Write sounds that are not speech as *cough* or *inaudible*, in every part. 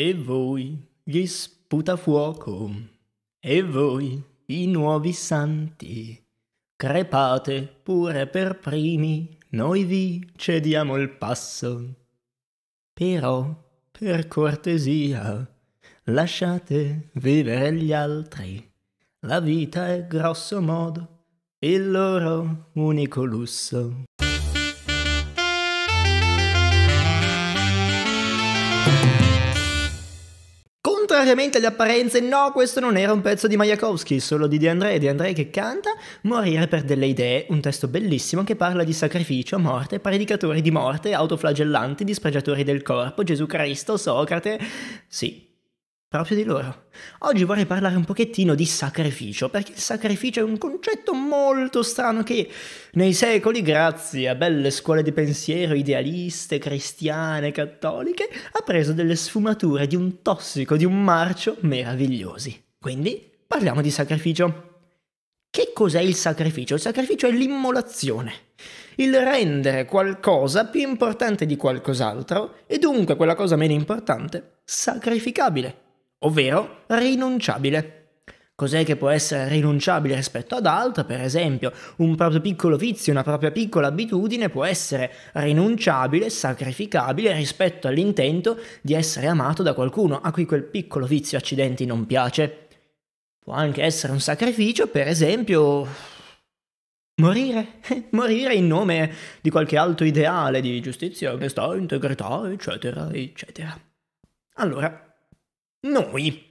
E voi, gli sputafuoco, e voi, i nuovi santi, crepate pure per primi, noi vi cediamo il passo. Però, per cortesia, lasciate vivere gli altri. La vita è grosso modo il loro unico lusso. Contrariamente alle apparenze, no, questo non era un pezzo di Mayakovsky, solo di De André, De André che canta Morire per delle idee, un testo bellissimo che parla di sacrificio, morte, predicatori di morte, autoflagellanti, dispregiatori del corpo, Gesù Cristo, Socrate. Sì, proprio di loro. Oggi vorrei parlare un pochettino di sacrificio, perché il sacrificio è un concetto molto strano che nei secoli, grazie a belle scuole di pensiero idealiste, cristiane, cattoliche, ha preso delle sfumature di un tossico, di un marcio meravigliosi. Quindi parliamo di sacrificio. Che cos'è il sacrificio? Il sacrificio è l'immolazione, il rendere qualcosa più importante di qualcos'altro e dunque quella cosa meno importante sacrificabile, ovvero rinunciabile. Cos'è che può essere rinunciabile rispetto ad altro? Per esempio, un proprio piccolo vizio, una propria piccola abitudine può essere rinunciabile, sacrificabile rispetto all'intento di essere amato da qualcuno a cui quel piccolo vizio accidenti non piace. Può anche essere un sacrificio, per esempio, Morire, *laughs* morire in nome di qualche altro ideale di giustizia, onestà, integrità, eccetera, eccetera. Allora, noi.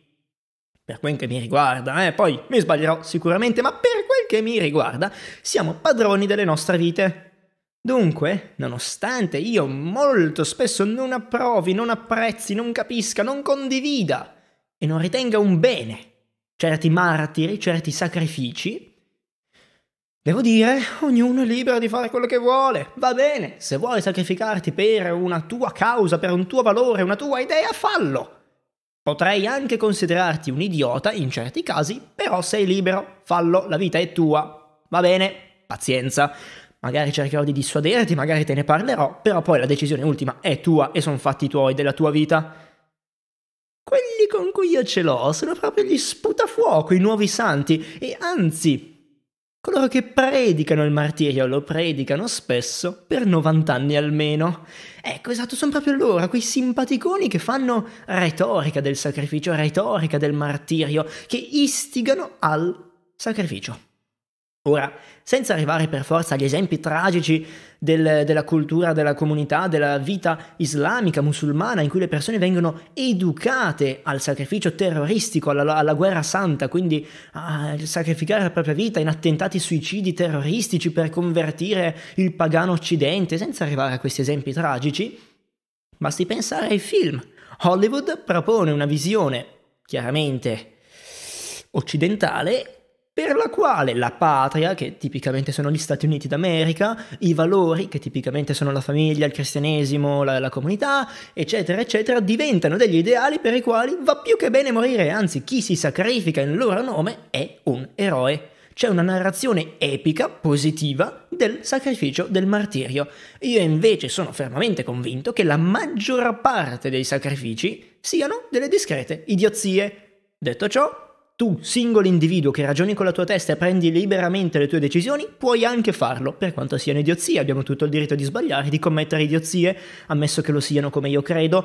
Per quel che mi riguarda, eh, poi mi sbaglierò sicuramente, ma per quel che mi riguarda, siamo padroni delle nostre vite. Dunque, nonostante io molto spesso non approvi, non apprezzi, non capisca, non condivida e non ritenga un bene certi martiri, certi sacrifici, devo dire, ognuno è libero di fare quello che vuole. Va bene, se vuoi sacrificarti per una tua causa, per un tuo valore, una tua idea, fallo. Potrei anche considerarti un idiota in certi casi, però sei libero, fallo, la vita è tua. Va bene, pazienza. Magari cercherò di dissuaderti, magari te ne parlerò, però poi la decisione ultima è tua e sono fatti tuoi della tua vita. Quelli con cui io ce l'ho sono proprio gli sputafuoco, i nuovi santi, e anzi, Coloro che predicano il martirio lo predicano spesso per 90 anni almeno. Ecco, esatto, sono proprio loro, quei simpaticoni che fanno retorica del sacrificio, retorica del martirio, che istigano al sacrificio. Ora, senza arrivare per forza agli esempi tragici del, della cultura, della comunità, della vita islamica, musulmana, in cui le persone vengono educate al sacrificio terroristico, alla, alla guerra santa, quindi a sacrificare la propria vita in attentati suicidi terroristici per convertire il pagano occidente, senza arrivare a questi esempi tragici, basti pensare ai film. Hollywood propone una visione, chiaramente occidentale, per la quale la patria, che tipicamente sono gli Stati Uniti d'America, i valori, che tipicamente sono la famiglia, il cristianesimo, la, la comunità, eccetera, eccetera, diventano degli ideali per i quali va più che bene morire, anzi chi si sacrifica in loro nome è un eroe c'è una narrazione epica, positiva, del sacrificio, del martirio. Io invece sono fermamente convinto che la maggior parte dei sacrifici siano delle discrete idiozie. Detto ciò, tu, singolo individuo che ragioni con la tua testa e prendi liberamente le tue decisioni, puoi anche farlo, per quanto siano idiozie, abbiamo tutto il diritto di sbagliare, di commettere idiozie, ammesso che lo siano come io credo,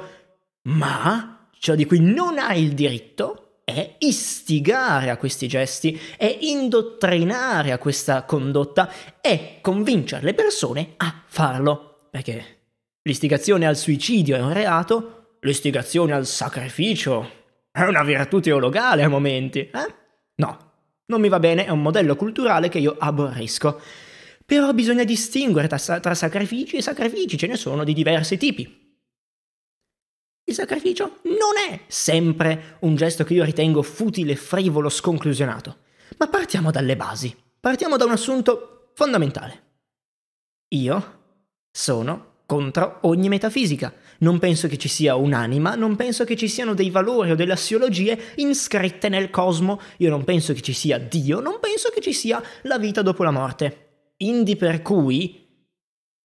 ma ciò di cui non hai il diritto è istigare a questi gesti, è indottrinare a questa condotta, è convincere le persone a farlo, perché l'istigazione al suicidio è un reato, l'istigazione al sacrificio è una virtù teologale a momenti, eh? No, non mi va bene, è un modello culturale che io aborrisco. Però bisogna distinguere tra, tra sacrifici e sacrifici, ce ne sono di diversi tipi. Il sacrificio non è sempre un gesto che io ritengo futile, frivolo, sconclusionato. Ma partiamo dalle basi. Partiamo da un assunto fondamentale. Io sono contro ogni metafisica. Non penso che ci sia un'anima, non penso che ci siano dei valori o delle assiologie inscritte nel cosmo, io non penso che ci sia Dio, non penso che ci sia la vita dopo la morte. Indi per cui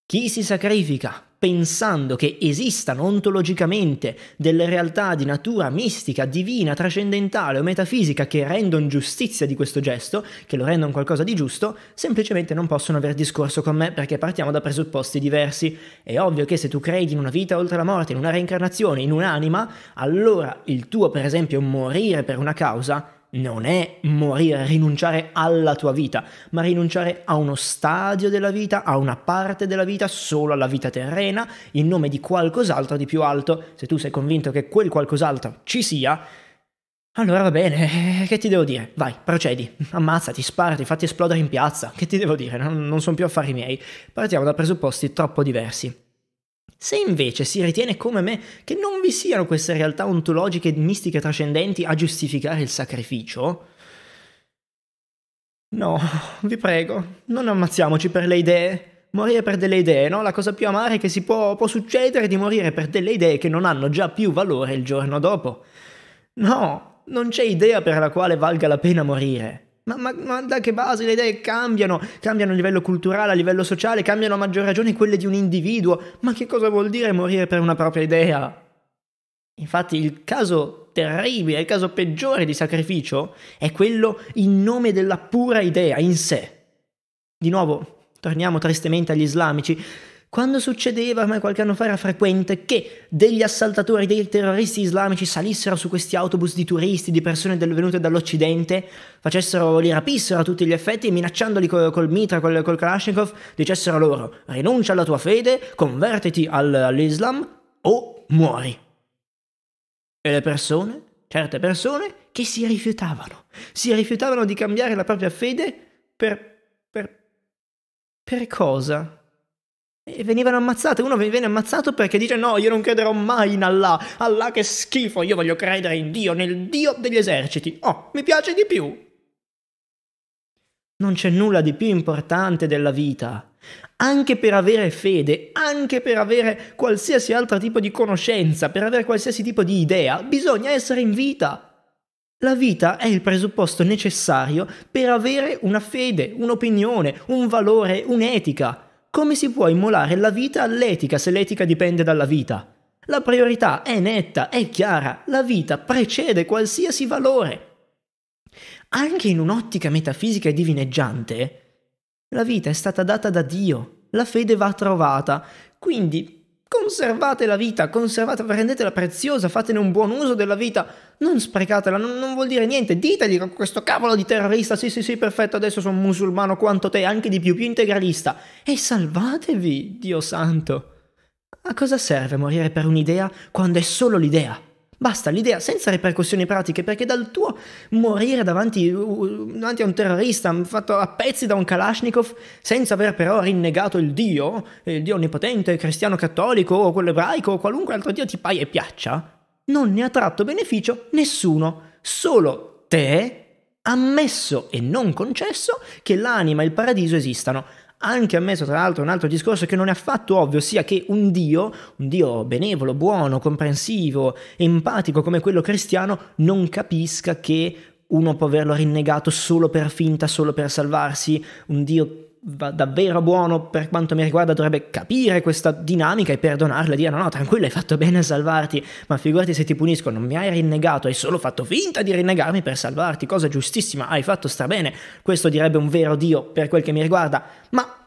chi si sacrifica pensando che esistano ontologicamente delle realtà di natura mistica, divina, trascendentale o metafisica che rendono giustizia di questo gesto, che lo rendono qualcosa di giusto, semplicemente non possono aver discorso con me perché partiamo da presupposti diversi. È ovvio che se tu credi in una vita oltre la morte, in una reincarnazione, in un'anima, allora il tuo, per esempio, morire per una causa non è morire, rinunciare alla tua vita, ma rinunciare a uno stadio della vita, a una parte della vita, solo alla vita terrena, in nome di qualcos'altro di più alto. Se tu sei convinto che quel qualcos'altro ci sia, allora va bene, eh, che ti devo dire? Vai, procedi, ammazzati, sparati, fatti esplodere in piazza, che ti devo dire? Non, non sono più affari miei. Partiamo da presupposti troppo diversi. Se invece si ritiene come me che non vi siano queste realtà ontologiche e mistiche trascendenti a giustificare il sacrificio, no, vi prego, non ammazziamoci per le idee. Morire per delle idee, no? La cosa più amara è che si può, può succedere è di morire per delle idee che non hanno già più valore il giorno dopo. No, non c'è idea per la quale valga la pena morire. Ma, ma, ma, da che base le idee cambiano? Cambiano a livello culturale, a livello sociale, cambiano a maggior ragione quelle di un individuo. Ma che cosa vuol dire morire per una propria idea? Infatti il caso terribile, il caso peggiore di sacrificio è quello in nome della pura idea in sé. Di nuovo, torniamo tristemente agli islamici quando succedeva ormai qualche anno fa era frequente che degli assaltatori, dei terroristi islamici salissero su questi autobus di turisti, di persone del, venute dall'Occidente, facessero, li rapissero a tutti gli effetti, e minacciandoli col, col mitra, col, col Kalashnikov, dicessero loro rinuncia alla tua fede, convertiti al, all'Islam o muori. E le persone, certe persone, che si rifiutavano, si rifiutavano di cambiare la propria fede per... per... per cosa? E venivano ammazzate, uno viene ammazzato perché dice no, io non crederò mai in Allah, Allah che schifo, io voglio credere in Dio, nel Dio degli eserciti. Oh, mi piace di più. Non c'è nulla di più importante della vita. Anche per avere fede, anche per avere qualsiasi altro tipo di conoscenza, per avere qualsiasi tipo di idea, bisogna essere in vita. La vita è il presupposto necessario per avere una fede, un'opinione, un valore, un'etica. Come si può immolare la vita all'etica se l'etica dipende dalla vita? La priorità è netta, è chiara, la vita precede qualsiasi valore. Anche in un'ottica metafisica e divineggiante, la vita è stata data da Dio, la fede va trovata, quindi conservate la vita, conservate, rendetela preziosa, fatene un buon uso della vita, non sprecatela, non, non, vuol dire niente. Ditegli con questo cavolo di terrorista, sì sì sì, perfetto, adesso sono musulmano quanto te, anche di più, più integralista. E salvatevi, Dio santo. A cosa serve morire per un'idea quando è solo l'idea? Basta l'idea senza ripercussioni pratiche, perché dal tuo morire davanti, davanti, a un terrorista fatto a pezzi da un Kalashnikov, senza aver però rinnegato il Dio, il Dio onnipotente, cristiano cattolico o quello ebraico o qualunque altro Dio ti paia e piaccia, non ne ha tratto beneficio nessuno, solo te, ammesso e non concesso che l'anima e il paradiso esistano. Anche ammesso, tra l'altro, un altro discorso che non è affatto ovvio, ossia che un Dio, un Dio benevolo, buono, comprensivo, empatico come quello cristiano, non capisca che uno può averlo rinnegato solo per finta, solo per salvarsi, un Dio davvero buono per quanto mi riguarda dovrebbe capire questa dinamica e perdonarla e dire no no tranquillo hai fatto bene a salvarti ma figurati se ti punisco non mi hai rinnegato hai solo fatto finta di rinnegarmi per salvarti cosa giustissima hai fatto sta bene questo direbbe un vero Dio per quel che mi riguarda ma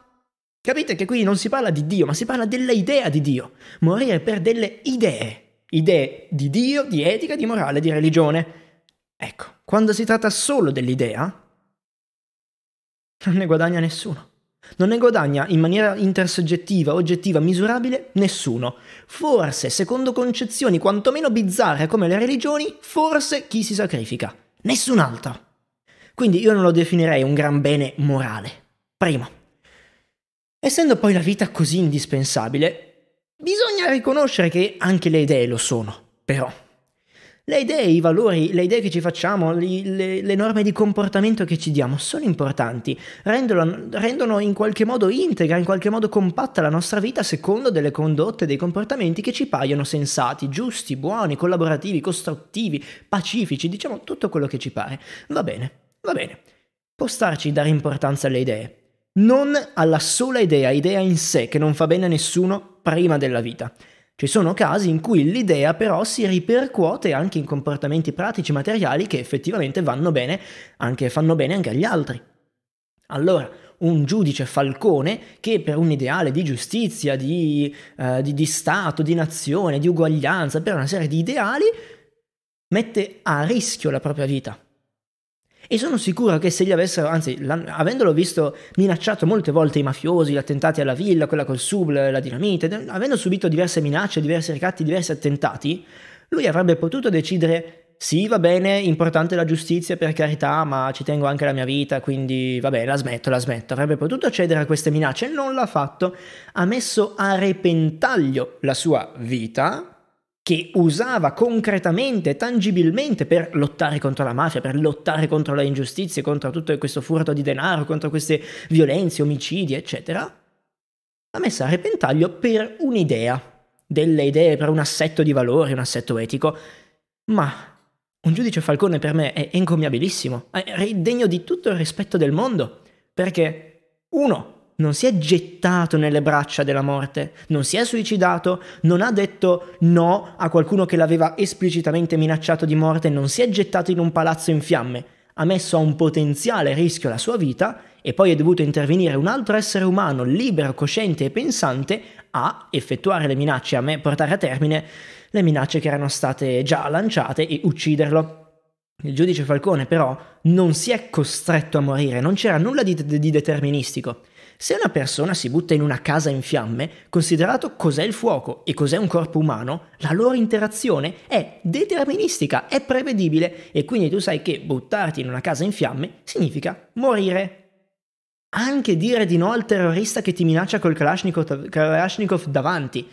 capite che qui non si parla di Dio ma si parla dell'idea di Dio morire per delle idee idee di Dio di etica di morale di religione ecco quando si tratta solo dell'idea non ne guadagna nessuno. Non ne guadagna in maniera intersoggettiva, oggettiva, misurabile nessuno. Forse, secondo concezioni quantomeno bizzarre come le religioni, forse chi si sacrifica. Nessun altro. Quindi io non lo definirei un gran bene morale. Primo. Essendo poi la vita così indispensabile, bisogna riconoscere che anche le idee lo sono, però. Le idee, i valori, le idee che ci facciamo, le, le, le norme di comportamento che ci diamo sono importanti, rendono, rendono in qualche modo integra, in qualche modo compatta la nostra vita secondo delle condotte, dei comportamenti che ci paiono sensati, giusti, buoni, collaborativi, costruttivi, pacifici, diciamo tutto quello che ci pare. Va bene, va bene. Può starci dare importanza alle idee, non alla sola idea, idea in sé che non fa bene a nessuno prima della vita. Ci sono casi in cui l'idea però si ripercuote anche in comportamenti pratici materiali che effettivamente vanno bene, anche, fanno bene anche agli altri. Allora, un giudice falcone che per un ideale di giustizia, di, eh, di, di Stato, di nazione, di uguaglianza, per una serie di ideali, mette a rischio la propria vita, e sono sicuro che se gli avessero, anzi, avendolo visto minacciato molte volte i mafiosi, gli attentati alla villa, quella col sub, la dinamite, avendo subito diverse minacce, diversi ricatti, diversi attentati, lui avrebbe potuto decidere sì, va bene, importante la giustizia per carità, ma ci tengo anche la mia vita, quindi va bene, la smetto, la smetto. Avrebbe potuto cedere a queste minacce, non l'ha fatto, ha messo a repentaglio la sua vita, che usava concretamente, tangibilmente per lottare contro la mafia, per lottare contro le ingiustizie, contro tutto questo furto di denaro, contro queste violenze, omicidi, eccetera, l'ha messa a repentaglio per un'idea, delle idee, per un assetto di valori, un assetto etico. Ma un giudice Falcone per me è encomiabilissimo, è degno di tutto il rispetto del mondo, perché uno, non si è gettato nelle braccia della morte, non si è suicidato, non ha detto no a qualcuno che l'aveva esplicitamente minacciato di morte, non si è gettato in un palazzo in fiamme, ha messo a un potenziale rischio la sua vita e poi è dovuto intervenire un altro essere umano libero, cosciente e pensante a effettuare le minacce, a me portare a termine le minacce che erano state già lanciate e ucciderlo. Il giudice Falcone però non si è costretto a morire, non c'era nulla di, di deterministico. Se una persona si butta in una casa in fiamme, considerato cos'è il fuoco e cos'è un corpo umano, la loro interazione è deterministica, è prevedibile e quindi tu sai che buttarti in una casa in fiamme significa morire. Anche dire di no al terrorista che ti minaccia col Kalashnikov, Kalashnikov davanti.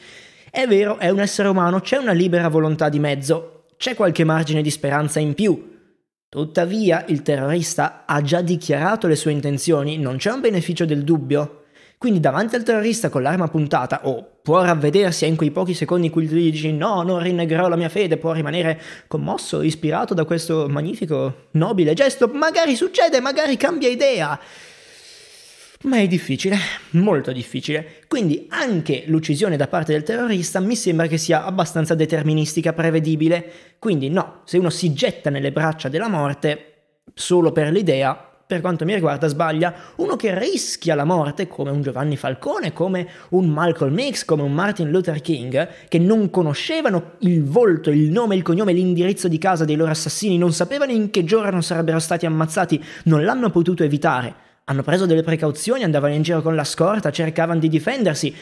È vero, è un essere umano, c'è una libera volontà di mezzo, c'è qualche margine di speranza in più, Tuttavia il terrorista ha già dichiarato le sue intenzioni, non c'è un beneficio del dubbio. Quindi davanti al terrorista con l'arma puntata, o può ravvedersi in quei pochi secondi in cui tu gli dici no, non rinnegherò la mia fede, può rimanere commosso, ispirato da questo magnifico, nobile gesto, magari succede, magari cambia idea ma è difficile, molto difficile. Quindi anche l'uccisione da parte del terrorista mi sembra che sia abbastanza deterministica, prevedibile. Quindi no, se uno si getta nelle braccia della morte, solo per l'idea, per quanto mi riguarda sbaglia, uno che rischia la morte come un Giovanni Falcone, come un Malcolm X, come un Martin Luther King, che non conoscevano il volto, il nome, il cognome, l'indirizzo di casa dei loro assassini, non sapevano in che giorno sarebbero stati ammazzati, non l'hanno potuto evitare hanno preso delle precauzioni, andavano in giro con la scorta, cercavano di difendersi,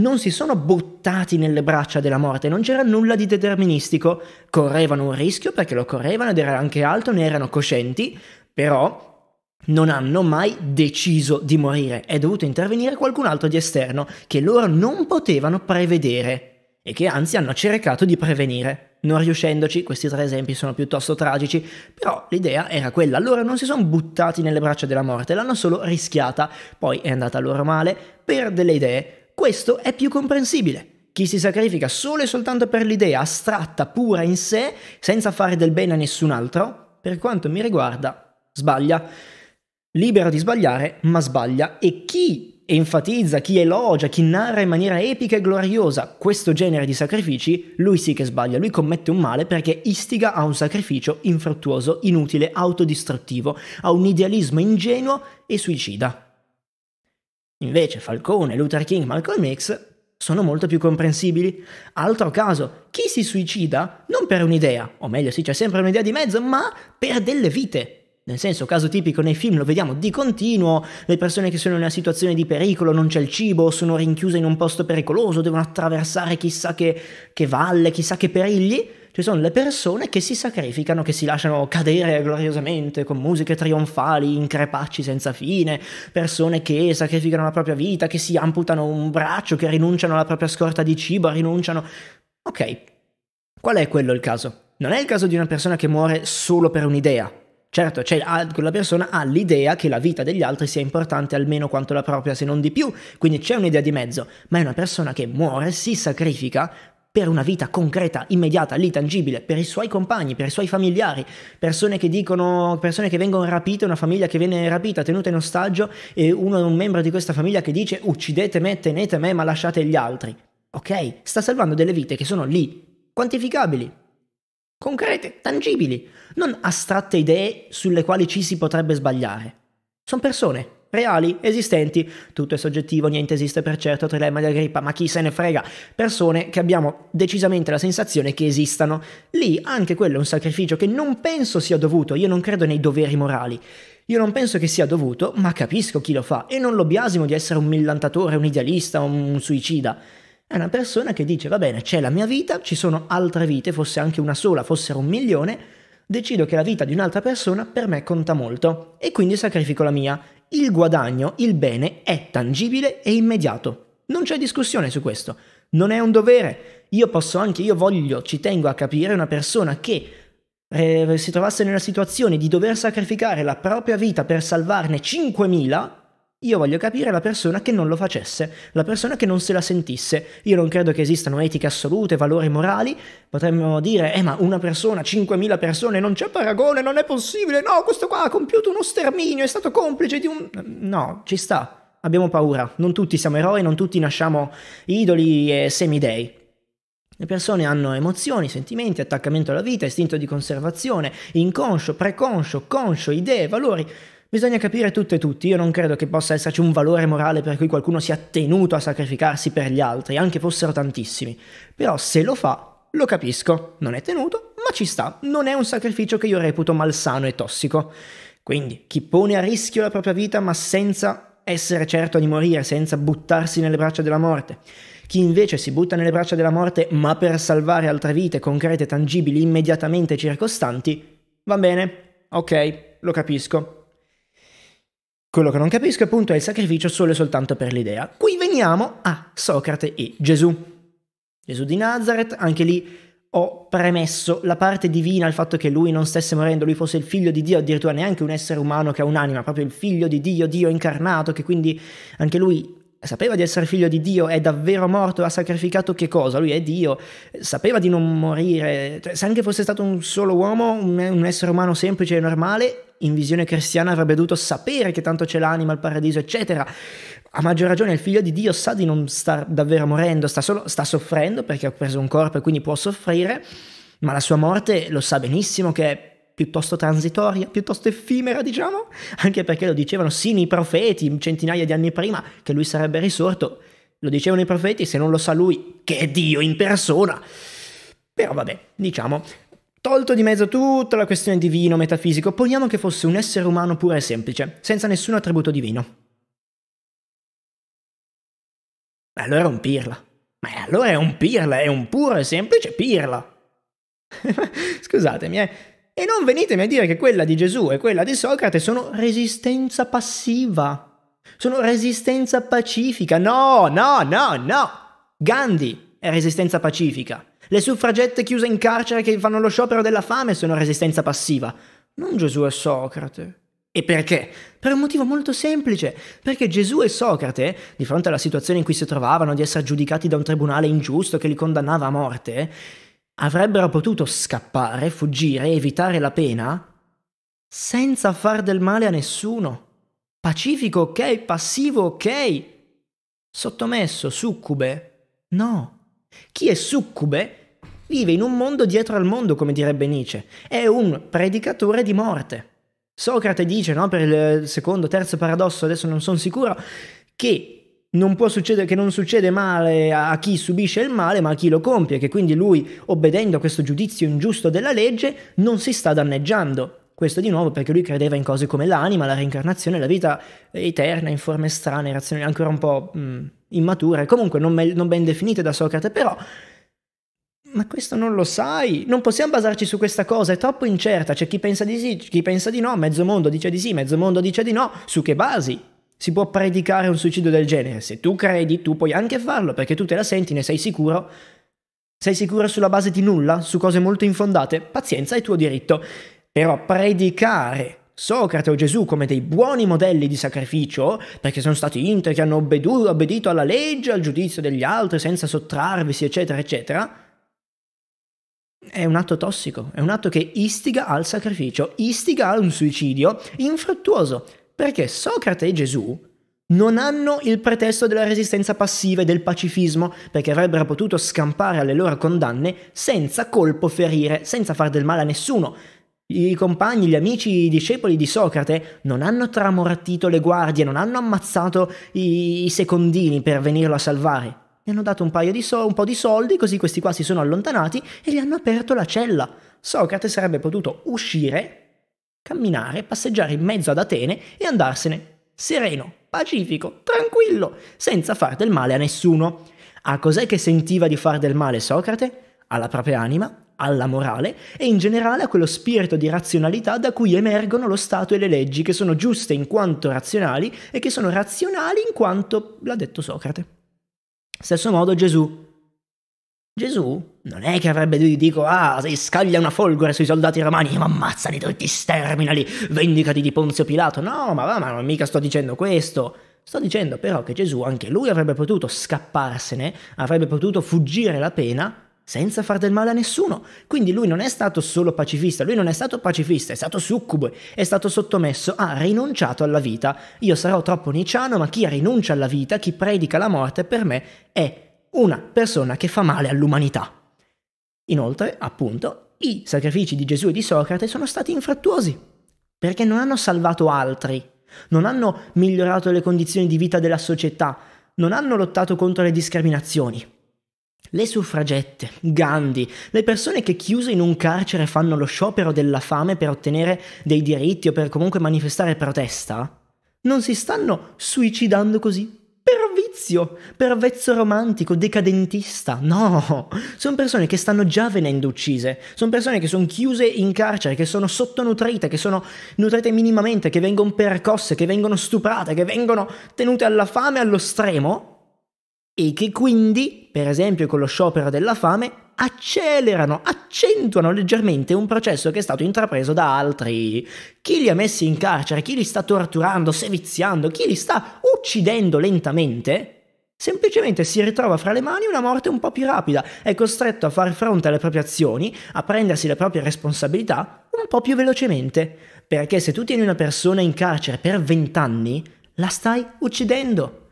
non si sono buttati nelle braccia della morte, non c'era nulla di deterministico, correvano un rischio perché lo correvano ed era anche alto, ne erano coscienti, però non hanno mai deciso di morire, è dovuto intervenire qualcun altro di esterno che loro non potevano prevedere e che anzi hanno cercato di prevenire non riuscendoci, questi tre esempi sono piuttosto tragici, però l'idea era quella, loro non si sono buttati nelle braccia della morte, l'hanno solo rischiata, poi è andata loro male, per delle idee, questo è più comprensibile. Chi si sacrifica solo e soltanto per l'idea astratta, pura in sé, senza fare del bene a nessun altro, per quanto mi riguarda, sbaglia. Libero di sbagliare, ma sbaglia. E chi enfatizza, chi elogia, chi narra in maniera epica e gloriosa questo genere di sacrifici, lui sì che sbaglia, lui commette un male perché istiga a un sacrificio infruttuoso, inutile, autodistruttivo, a un idealismo ingenuo e suicida. Invece Falcone, Luther King, Malcolm X sono molto più comprensibili. Altro caso, chi si suicida non per un'idea, o meglio sì c'è sempre un'idea di mezzo, ma per delle vite, nel senso, caso tipico nei film lo vediamo di continuo, le persone che sono in una situazione di pericolo, non c'è il cibo, sono rinchiuse in un posto pericoloso, devono attraversare chissà che, che valle, chissà che perigli. Ci sono le persone che si sacrificano, che si lasciano cadere gloriosamente con musiche trionfali, in crepacci senza fine, persone che sacrificano la propria vita, che si amputano un braccio, che rinunciano alla propria scorta di cibo, rinunciano... Ok, qual è quello il caso? Non è il caso di una persona che muore solo per un'idea, Certo, cioè, quella persona ha l'idea che la vita degli altri sia importante almeno quanto la propria, se non di più, quindi c'è un'idea di mezzo, ma è una persona che muore, si sacrifica per una vita concreta, immediata, lì, tangibile, per i suoi compagni, per i suoi familiari, persone che dicono, persone che vengono rapite, una famiglia che viene rapita, tenuta in ostaggio e uno è un membro di questa famiglia che dice uccidete me, tenete me, ma lasciate gli altri. Ok? Sta salvando delle vite che sono lì, quantificabili concrete, tangibili, non astratte idee sulle quali ci si potrebbe sbagliare. Sono persone, reali, esistenti, tutto è soggettivo, niente esiste per certo, trilemma di grippa, ma chi se ne frega, persone che abbiamo decisamente la sensazione che esistano. Lì anche quello è un sacrificio che non penso sia dovuto, io non credo nei doveri morali. Io non penso che sia dovuto, ma capisco chi lo fa e non lo biasimo di essere un millantatore, un idealista, un suicida. È una persona che dice, va bene, c'è la mia vita, ci sono altre vite, fosse anche una sola, fossero un milione, decido che la vita di un'altra persona per me conta molto e quindi sacrifico la mia. Il guadagno, il bene, è tangibile e immediato. Non c'è discussione su questo. Non è un dovere. Io posso anche, io voglio, ci tengo a capire una persona che eh, si trovasse nella situazione di dover sacrificare la propria vita per salvarne 5.000 io voglio capire la persona che non lo facesse, la persona che non se la sentisse. Io non credo che esistano etiche assolute, valori morali. Potremmo dire, eh ma una persona, 5.000 persone, non c'è paragone, non è possibile. No, questo qua ha compiuto uno sterminio, è stato complice di un... No, ci sta. Abbiamo paura. Non tutti siamo eroi, non tutti nasciamo idoli e semidei. Le persone hanno emozioni, sentimenti, attaccamento alla vita, istinto di conservazione, inconscio, preconscio, conscio, idee, valori. Bisogna capire tutto e tutti, io non credo che possa esserci un valore morale per cui qualcuno sia tenuto a sacrificarsi per gli altri, anche fossero tantissimi, però se lo fa, lo capisco, non è tenuto, ma ci sta, non è un sacrificio che io reputo malsano e tossico. Quindi chi pone a rischio la propria vita ma senza essere certo di morire, senza buttarsi nelle braccia della morte. Chi invece si butta nelle braccia della morte ma per salvare altre vite concrete, tangibili, immediatamente circostanti, va bene, ok, lo capisco, quello che non capisco appunto è il sacrificio solo e soltanto per l'idea. Qui veniamo a Socrate e Gesù. Gesù di Nazareth, anche lì ho premesso la parte divina, il fatto che lui non stesse morendo, lui fosse il figlio di Dio, addirittura neanche un essere umano che ha un'anima, proprio il figlio di Dio, Dio incarnato, che quindi anche lui sapeva di essere figlio di Dio, è davvero morto, ha sacrificato che cosa? Lui è Dio, sapeva di non morire, cioè, se anche fosse stato un solo uomo, un, essere umano semplice e normale, in visione cristiana avrebbe dovuto sapere che tanto c'è l'anima, il paradiso, eccetera. A maggior ragione il figlio di Dio sa di non star davvero morendo, sta, solo, sta soffrendo perché ha preso un corpo e quindi può soffrire, ma la sua morte lo sa benissimo che è piuttosto transitoria, piuttosto effimera, diciamo, anche perché lo dicevano sin i profeti centinaia di anni prima che lui sarebbe risorto, lo dicevano i profeti, se non lo sa lui, che è Dio in persona. Però vabbè, diciamo, Tolto di mezzo tutta la questione divino, metafisico, poniamo che fosse un essere umano puro e semplice, senza nessun attributo divino. Allora è un pirla. Ma allora è un pirla, è un puro e semplice pirla. *laughs* Scusatemi, eh. E non venitemi a dire che quella di Gesù e quella di Socrate sono resistenza passiva. Sono resistenza pacifica. No, no, no, no. Gandhi è resistenza pacifica. Le suffragette chiuse in carcere che fanno lo sciopero della fame sono resistenza passiva, non Gesù e Socrate. E perché? Per un motivo molto semplice, perché Gesù e Socrate, di fronte alla situazione in cui si trovavano di essere giudicati da un tribunale ingiusto che li condannava a morte, avrebbero potuto scappare, fuggire, evitare la pena senza far del male a nessuno. Pacifico ok, passivo ok, sottomesso, succube no. Chi è succube vive in un mondo dietro al mondo, come direbbe Nietzsche. È un predicatore di morte. Socrate dice, no, per il secondo, terzo paradosso, adesso non sono sicuro, che non può succedere che non succede male a chi subisce il male, ma a chi lo compie, che quindi lui, obbedendo a questo giudizio ingiusto della legge, non si sta danneggiando. Questo di nuovo perché lui credeva in cose come l'anima, la reincarnazione, la vita eterna, in forme strane, razionali, ancora un po' mh, mm, immature, comunque non, me- non ben definite da Socrate, però ma questo non lo sai, non possiamo basarci su questa cosa, è troppo incerta, c'è cioè chi pensa di sì, chi pensa di no, mezzo mondo dice di sì, mezzo mondo dice di no, su che basi? Si può predicare un suicidio del genere, se tu credi tu puoi anche farlo perché tu te la senti, ne sei sicuro, sei sicuro sulla base di nulla, su cose molto infondate, pazienza è tuo diritto, però predicare Socrate o Gesù come dei buoni modelli di sacrificio, perché sono stati interi che hanno obbedu- obbedito alla legge, al giudizio degli altri, senza sottrarvisi, eccetera, eccetera, è un atto tossico, è un atto che istiga al sacrificio, istiga a un suicidio infruttuoso, perché Socrate e Gesù non hanno il pretesto della resistenza passiva e del pacifismo, perché avrebbero potuto scampare alle loro condanne senza colpo ferire, senza far del male a nessuno, i compagni, gli amici, i discepoli di Socrate non hanno tramortito le guardie, non hanno ammazzato i, secondini per venirlo a salvare. Gli hanno dato un, di so- un po' di soldi, così questi qua si sono allontanati e gli hanno aperto la cella. Socrate sarebbe potuto uscire, camminare, passeggiare in mezzo ad Atene e andarsene sereno, pacifico, tranquillo, senza far del male a nessuno. A ah, cos'è che sentiva di far del male Socrate? Alla propria anima alla morale e in generale a quello spirito di razionalità da cui emergono lo Stato e le leggi, che sono giuste in quanto razionali e che sono razionali in quanto l'ha detto Socrate. Stesso modo Gesù. Gesù non è che avrebbe detto, dico, ah, sei scaglia una folgore sui soldati romani, ma ammazzali tutti, sterminali, vendicati di Ponzio Pilato. No, ma va, ma non mica sto dicendo questo. Sto dicendo però che Gesù, anche lui, avrebbe potuto scapparsene, avrebbe potuto fuggire la pena senza far del male a nessuno. Quindi lui non è stato solo pacifista, lui non è stato pacifista, è stato succube, è stato sottomesso, ha rinunciato alla vita. Io sarò troppo niciano, ma chi rinuncia alla vita, chi predica la morte, per me è una persona che fa male all'umanità. Inoltre, appunto, i sacrifici di Gesù e di Socrate sono stati infrattuosi, perché non hanno salvato altri, non hanno migliorato le condizioni di vita della società, non hanno lottato contro le discriminazioni le suffragette, Gandhi, le persone che chiuse in un carcere fanno lo sciopero della fame per ottenere dei diritti o per comunque manifestare protesta, non si stanno suicidando così. Per vizio, per vezzo romantico, decadentista. No, sono persone che stanno già venendo uccise, sono persone che sono chiuse in carcere, che sono sottonutrite, che sono nutrite minimamente, che vengono percosse, che vengono stuprate, che vengono tenute alla fame allo stremo e che quindi, per esempio con lo sciopero della fame, accelerano, accentuano leggermente un processo che è stato intrapreso da altri. Chi li ha messi in carcere, chi li sta torturando, seviziando, chi li sta uccidendo lentamente, semplicemente si ritrova fra le mani una morte un po' più rapida, è costretto a far fronte alle proprie azioni, a prendersi le proprie responsabilità un po' più velocemente. Perché se tu tieni una persona in carcere per 20 anni, la stai uccidendo.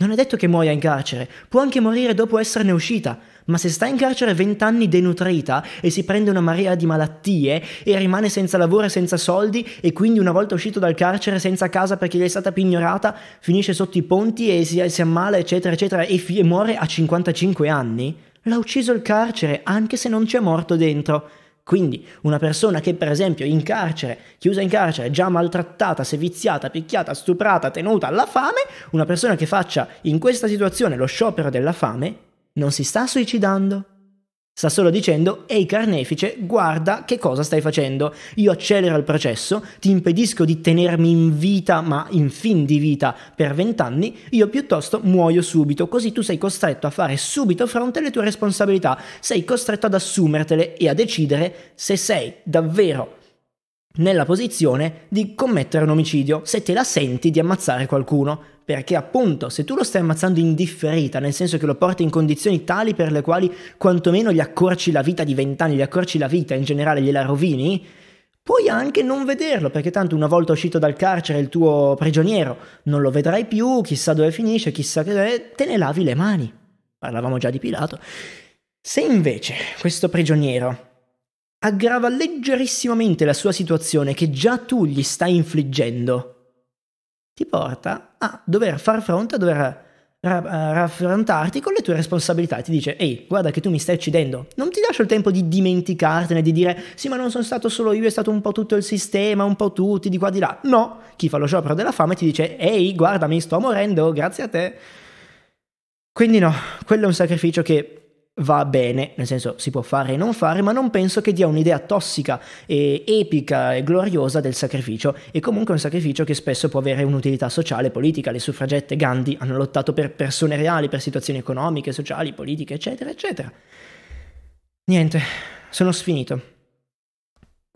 Non è detto che muoia in carcere, può anche morire dopo esserne uscita, ma se sta in carcere vent'anni denutrita e si prende una marea di malattie e rimane senza lavoro e senza soldi e quindi una volta uscito dal carcere senza casa perché gli è stata pignorata, finisce sotto i ponti e si, si ammala eccetera eccetera e, e muore a 55 anni, l'ha ucciso il carcere anche se non c'è morto dentro. Quindi una persona che per esempio in carcere, chiusa in carcere, già maltrattata, seviziata, picchiata, stuprata, tenuta alla fame, una persona che faccia in questa situazione lo sciopero della fame, non si sta suicidando, Sta solo dicendo, ehi carnefice, guarda che cosa stai facendo. Io accelero il processo, ti impedisco di tenermi in vita, ma in fin di vita, per vent'anni, io piuttosto muoio subito, così tu sei costretto a fare subito fronte alle tue responsabilità, sei costretto ad assumertele e a decidere se sei davvero nella posizione di commettere un omicidio se te la senti di ammazzare qualcuno, perché appunto se tu lo stai ammazzando in differita, nel senso che lo porti in condizioni tali per le quali quantomeno gli accorci la vita di vent'anni, gli accorci la vita in generale, gliela rovini, puoi anche non vederlo, perché tanto una volta uscito dal carcere il tuo prigioniero non lo vedrai più, chissà dove finisce, chissà che... te ne lavi le mani. Parlavamo già di Pilato. Se invece questo prigioniero aggrava leggerissimamente la sua situazione che già tu gli stai infliggendo, ti porta a dover far fronte, a dover eh, raffrontarti con le tue responsabilità. Ti dice, ehi, guarda che tu mi stai uccidendo. Non ti lascio il tempo di dimenticartene, di dire, sì, ma non sono stato solo io, è stato un po' tutto il sistema, un po' tutti, di qua, di là. No, chi fa lo sciopero della fame ti dice, ehi, guarda, mi sto morendo, grazie a te. Quindi no, quello è un sacrificio che va bene, nel senso si può fare e non fare, ma non penso che dia un'idea tossica e epica e gloriosa del sacrificio, e comunque un sacrificio che spesso può avere un'utilità sociale, politica, le suffragette Gandhi hanno lottato per persone reali, per situazioni economiche, sociali, politiche, eccetera, eccetera. Niente, sono sfinito.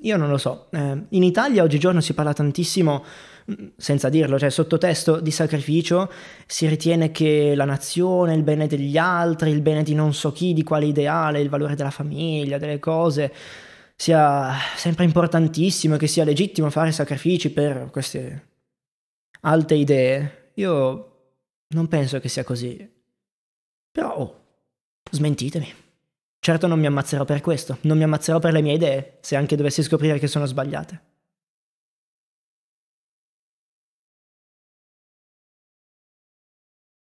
Io non lo so. Eh, in Italia oggigiorno si parla tantissimo, mm, senza dirlo, cioè sottotesto di sacrificio, si ritiene che la nazione, il bene degli altri, il bene di non so chi, di quale ideale, il valore della famiglia, delle cose, sia sempre importantissimo e che sia legittimo fare sacrifici per queste alte idee. Io non penso che sia così. Però, oh, smentitemi. Certo non mi ammazzerò per questo, non mi ammazzerò per le mie idee, se anche dovessi scoprire che sono sbagliate.